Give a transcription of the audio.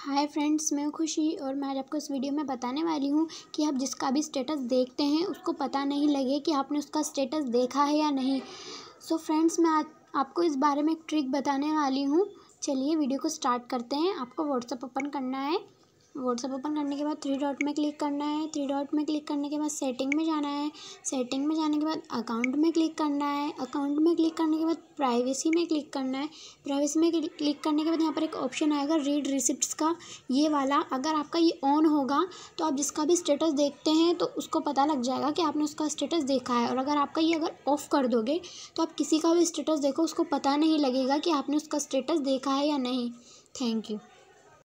hi friends मैं खुशी और मैं आपको इस वीडियो में बताने वाली हूँ कि आप जिसका भी स्टेटस देखते हैं उसको पता नहीं लगे कि आपने उसका स्टेटस देखा है या नहीं सो so फ्रेंड्स मैं आज आपको इस बारे में एक ट्रिक बताने वाली हूँ चलिए वीडियो को स्टार्ट करते हैं आपको व्हाट्सअप ओपन करना है व्हाट्सअप ओपन करने के बाद थ्री डॉट में क्लिक करना है थ्री डॉट में क्लिक करने के बाद सेटिंग में जाना है सेटिंग में जाने के बाद अकाउंट में क्लिक करना है अकाउंट में क्लिक करने के बाद प्राइवेसी में क्लिक करना है प्राइवेसी में क्लिक करने के बाद यहाँ पर एक ऑप्शन आएगा रीड रिसिप्ट का ये वाला अगर आपका ये ऑन होगा तो आप जिसका भी स्टेटस देखते हैं तो उसको पता लग जाएगा कि आपने उसका स्टेटस देखा है और अगर आपका ये अगर ऑफ़ कर दोगे तो आप किसी का भी स्टेटस देखो उसको पता नहीं लगेगा कि आपने उसका स्टेटस देखा है या नहीं थैंक यू